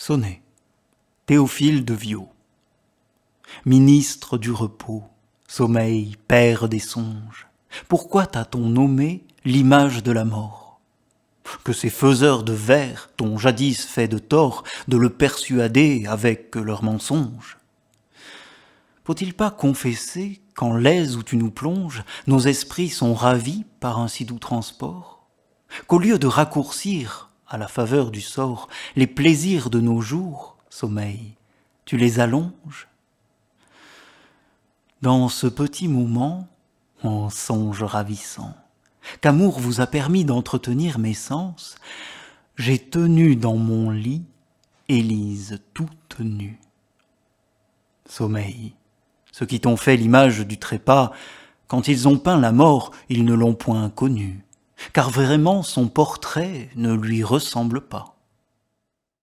Sonnet. Théophile de Viau. Ministre du repos, sommeil, père des songes, pourquoi t'a-t-on nommé l'image de la mort Que ces faiseurs de vers t'ont jadis fait de tort de le persuader avec leurs mensonges Faut-il pas confesser qu'en l'aise où tu nous plonges, nos esprits sont ravis par un si doux transport Qu'au lieu de raccourcir à la faveur du sort, les plaisirs de nos jours, sommeil, tu les allonges. Dans ce petit moment, en songe ravissant, qu'amour vous a permis d'entretenir mes sens, j'ai tenu dans mon lit Élise toute nue. Sommeil, ceux qui t'ont fait l'image du trépas, quand ils ont peint la mort, ils ne l'ont point connue car vraiment son portrait ne lui ressemble pas.